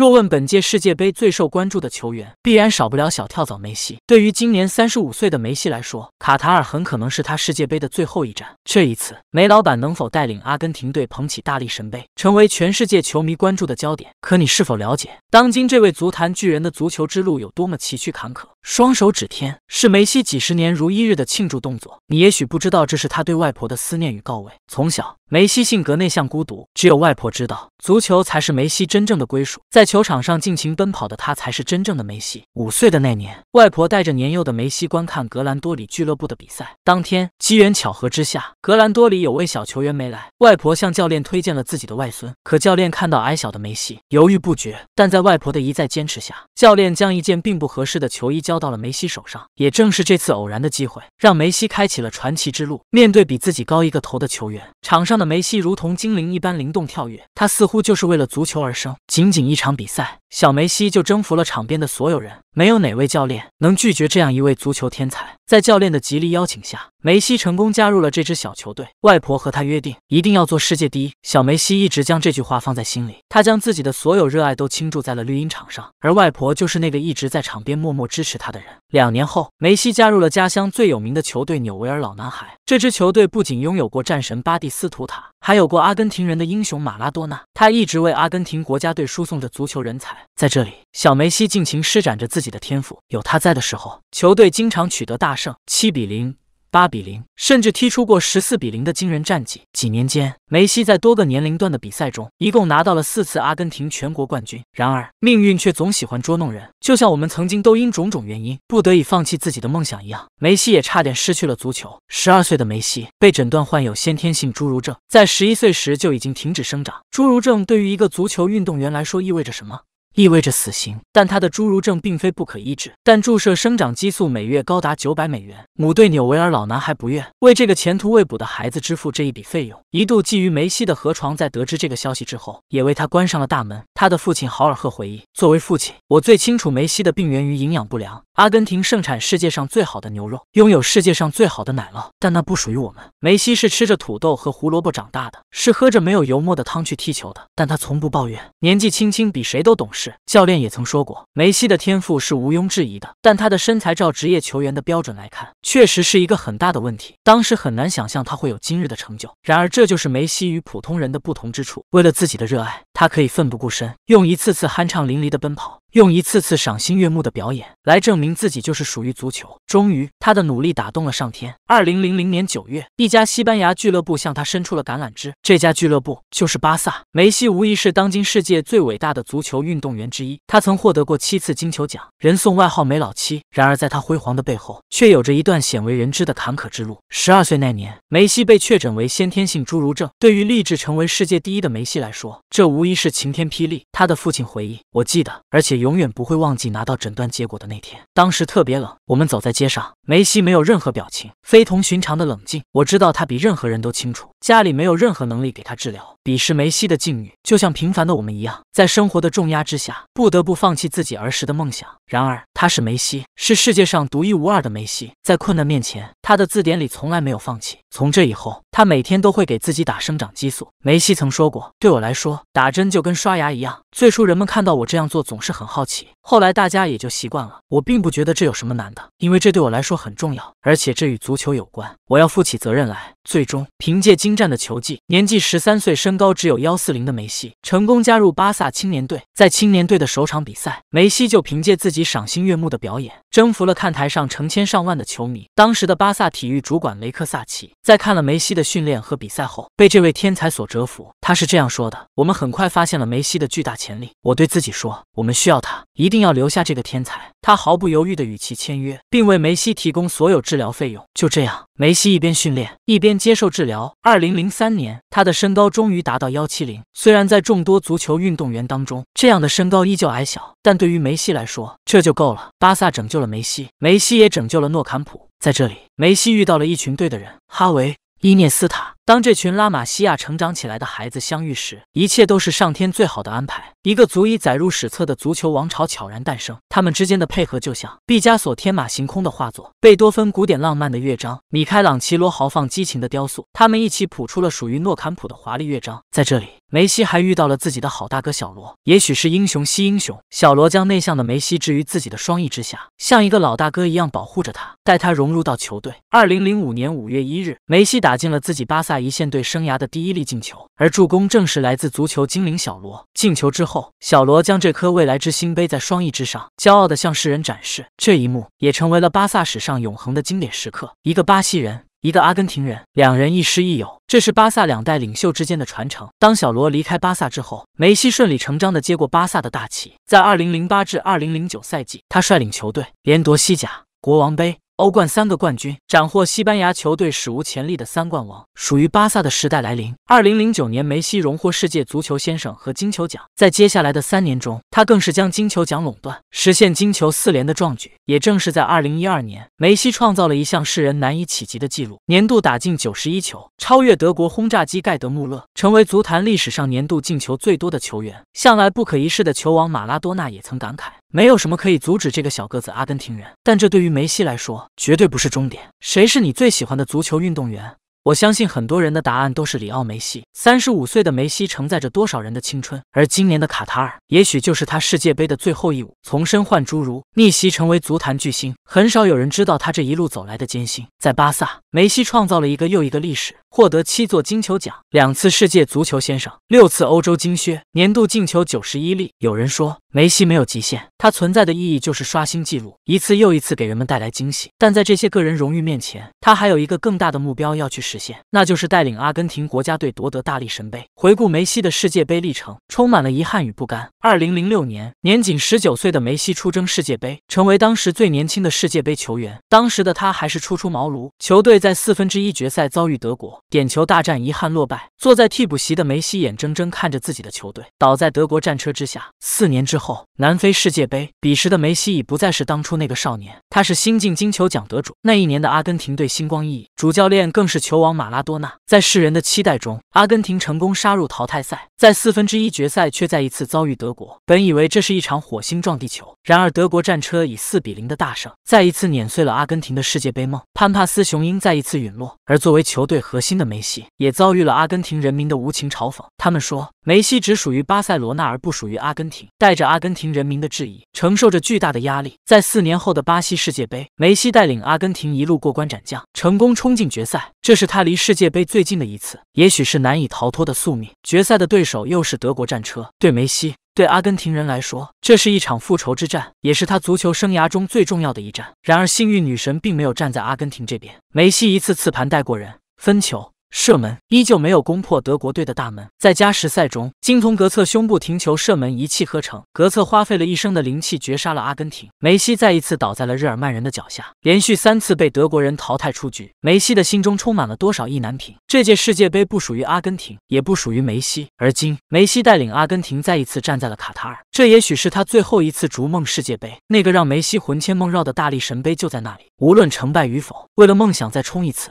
若问本届世界杯最受关注的球员，必然少不了小跳蚤梅西。对于今年三十五岁的梅西来说，卡塔尔很可能是他世界杯的最后一站。这一次，梅老板能否带领阿根廷队捧起大力神杯，成为全世界球迷关注的焦点？可你是否了解，当今这位足坛巨人的足球之路有多么崎岖坎坷？双手指天是梅西几十年如一日的庆祝动作，你也许不知道这是他对外婆的思念与告慰。从小，梅西性格内向孤独，只有外婆知道，足球才是梅西真正的归属。在球场上尽情奔跑的他，才是真正的梅西。五岁的那年，外婆带着年幼的梅西观看格兰多里俱乐部的比赛。当天机缘巧合之下，格兰多里有位小球员没来，外婆向教练推荐了自己的外孙。可教练看到矮小的梅西，犹豫不决。但在外婆的一再坚持下，教练将一件并不合适的球衣交。交到了梅西手上，也正是这次偶然的机会，让梅西开启了传奇之路。面对比自己高一个头的球员，场上的梅西如同精灵一般灵动跳跃，他似乎就是为了足球而生。仅仅一场比赛，小梅西就征服了场边的所有人。没有哪位教练能拒绝这样一位足球天才。在教练的极力邀请下，梅西成功加入了这支小球队。外婆和他约定一定要做世界第一小梅西，一直将这句话放在心里。他将自己的所有热爱都倾注在了绿茵场上，而外婆就是那个一直在场边默默支持他的人。两年后，梅西加入了家乡最有名的球队纽维尔老男孩。这支球队不仅拥有过战神巴蒂斯图塔，还有过阿根廷人的英雄马拉多纳。他一直为阿根廷国家队输送着足球人才。在这里，小梅西尽情施展着自己的天赋。有他在的时候，球队经常取得大胜，七比零。八比零，甚至踢出过十四比零的惊人战绩。几年间，梅西在多个年龄段的比赛中，一共拿到了四次阿根廷全国冠军。然而，命运却总喜欢捉弄人，就像我们曾经都因种种原因不得已放弃自己的梦想一样，梅西也差点失去了足球。十二岁的梅西被诊断患有先天性侏儒症，在十一岁时就已经停止生长。侏儒症对于一个足球运动员来说意味着什么？意味着死刑，但他的侏儒症并非不可医治，但注射生长激素每月高达九百美元。母对纽维尔老男孩不愿为这个前途未卜的孩子支付这一笔费用，一度觊觎梅西的河床，在得知这个消息之后，也为他关上了大门。他的父亲豪尔赫回忆，作为父亲，我最清楚梅西的病源于营养不良。阿根廷盛产世界上最好的牛肉，拥有世界上最好的奶酪，但那不属于我们。梅西是吃着土豆和胡萝卜长大的，是喝着没有油墨的汤去踢球的，但他从不抱怨。年纪轻轻，比谁都懂事。教练也曾说过，梅西的天赋是毋庸置疑的，但他的身材照职业球员的标准来看，确实是一个很大的问题。当时很难想象他会有今日的成就。然而，这就是梅西与普通人的不同之处，为了自己的热爱。他可以奋不顾身，用一次次酣畅淋漓的奔跑，用一次次赏心悦目的表演，来证明自己就是属于足球。终于，他的努力打动了上天。二零零零年九月，一家西班牙俱乐部向他伸出了橄榄枝，这家俱乐部就是巴萨。梅西无疑是当今世界最伟大的足球运动员之一，他曾获得过七次金球奖，人送外号“梅老七”。然而，在他辉煌的背后，却有着一段鲜为人知的坎坷之路。十二岁那年，梅西被确诊为先天性侏儒症。对于立志成为世界第一的梅西来说，这无疑。一是晴天霹雳，他的父亲回忆，我记得，而且永远不会忘记拿到诊断结果的那天。当时特别冷，我们走在街上，梅西没有任何表情，非同寻常的冷静。我知道他比任何人都清楚，家里没有任何能力给他治疗。彼时梅西的境遇，就像平凡的我们一样。在生活的重压之下，不得不放弃自己儿时的梦想。然而，他是梅西，是世界上独一无二的梅西。在困难面前，他的字典里从来没有放弃。从这以后，他每天都会给自己打生长激素。梅西曾说过：“对我来说，打针就跟刷牙一样。最初人们看到我这样做总是很好奇，后来大家也就习惯了。我并不觉得这有什么难的，因为这对我来说很重要，而且这与足球有关。我要负起责任来。”最终，凭借精湛的球技，年纪十三岁、身高只有幺四零的梅西，成功加入巴萨。萨青年队在青年队的首场比赛，梅西就凭借自己赏心悦目的表演，征服了看台上成千上万的球迷。当时的巴萨体育主管雷克萨奇在看了梅西的训练和比赛后，被这位天才所折服。他是这样说的：“我们很快发现了梅西的巨大潜力，我对自己说，我们需要他。”一定要留下这个天才，他毫不犹豫地与其签约，并为梅西提供所有治疗费用。就这样，梅西一边训练，一边接受治疗。二零零三年，他的身高终于达到幺七零。虽然在众多足球运动员当中，这样的身高依旧矮小，但对于梅西来说，这就够了。巴萨拯救了梅西，梅西也拯救了诺坎普。在这里，梅西遇到了一群对的人：哈维、伊涅斯塔。当这群拉玛西亚成长起来的孩子相遇时，一切都是上天最好的安排。一个足以载入史册的足球王朝悄然诞生。他们之间的配合就像毕加索天马行空的画作，贝多芬古典浪漫的乐章，米开朗琪罗豪放激情的雕塑。他们一起谱出了属于诺坎普的华丽乐章。在这里，梅西还遇到了自己的好大哥小罗。也许是英雄惜英雄，小罗将内向的梅西置于自己的双翼之下，像一个老大哥一样保护着他，带他融入到球队。二零零五年五月一日，梅西打进了自己巴萨。一线队生涯的第一粒进球，而助攻正是来自足球精灵小罗。进球之后，小罗将这颗未来之星背在双翼之上，骄傲地向世人展示。这一幕也成为了巴萨史上永恒的经典时刻。一个巴西人，一个阿根廷人，两人亦师亦友，这是巴萨两代领袖之间的传承。当小罗离开巴萨之后，梅西顺理成章地接过巴萨的大旗。在2008至2009赛季，他率领球队连夺西甲、国王杯。欧冠三个冠军，斩获西班牙球队史无前例的三冠王，属于巴萨的时代来临。二零零九年，梅西荣获世界足球先生和金球奖，在接下来的三年中，他更是将金球奖垄断，实现金球四连的壮举。也正是在二零一二年，梅西创造了一项世人难以企及的纪录，年度打进九十一球，超越德国轰炸机盖德穆勒，成为足坛历史上年度进球最多的球员。向来不可一世的球王马拉多纳也曾感慨，没有什么可以阻止这个小个子阿根廷人。但这对于梅西来说，绝对不是终点。谁是你最喜欢的足球运动员？我相信很多人的答案都是里奥梅西。三十五岁的梅西承载着多少人的青春？而今年的卡塔尔也许就是他世界杯的最后一舞。从身患侏儒逆袭成为足坛巨星，很少有人知道他这一路走来的艰辛。在巴萨。梅西创造了一个又一个历史，获得七座金球奖，两次世界足球先生，六次欧洲金靴，年度进球九十一粒。有人说梅西没有极限，他存在的意义就是刷新纪录，一次又一次给人们带来惊喜。但在这些个人荣誉面前，他还有一个更大的目标要去实现，那就是带领阿根廷国家队夺得大力神杯。回顾梅西的世界杯历程，充满了遗憾与不甘。二零零六年，年仅十九岁的梅西出征世界杯，成为当时最年轻的世界杯球员。当时的他还是初出茅庐，球队。在四分之一决赛遭遇德国点球大战，遗憾落败。坐在替补席的梅西，眼睁睁看着自己的球队倒在德国战车之下。四年之后，南非世界杯，彼时的梅西已不再是当初那个少年，他是新晋金球奖得主。那一年的阿根廷队星光熠熠，主教练更是球王马拉多纳。在世人的期待中，阿根廷成功杀入淘汰赛，在四分之一决赛却再一次遭遇德国。本以为这是一场火星撞地球，然而德国战车以四比零的大胜，再一次碾碎了阿根廷的世界杯梦。潘帕斯雄鹰在。再一次陨落，而作为球队核心的梅西，也遭遇了阿根廷人民的无情嘲讽。他们说，梅西只属于巴塞罗那，而不属于阿根廷。带着阿根廷人民的质疑，承受着巨大的压力，在四年后的巴西世界杯，梅西带领阿根廷一路过关斩将，成功冲进决赛。这是他离世界杯最近的一次，也许是难以逃脱的宿命。决赛的对手又是德国战车，对梅西。对阿根廷人来说，这是一场复仇之战，也是他足球生涯中最重要的一战。然而，幸运女神并没有站在阿根廷这边。梅西一次次盘带过人，分球。射门依旧没有攻破德国队的大门，在加时赛中，金童格策胸部停球射门一气呵成，格策花费了一生的灵气绝杀了阿根廷。梅西再一次倒在了日耳曼人的脚下，连续三次被德国人淘汰出局，梅西的心中充满了多少意难平。这届世界杯不属于阿根廷，也不属于梅西。而今，梅西带领阿根廷再一次站在了卡塔尔，这也许是他最后一次逐梦世界杯。那个让梅西魂牵梦绕的大力神杯就在那里，无论成败与否，为了梦想再冲一次。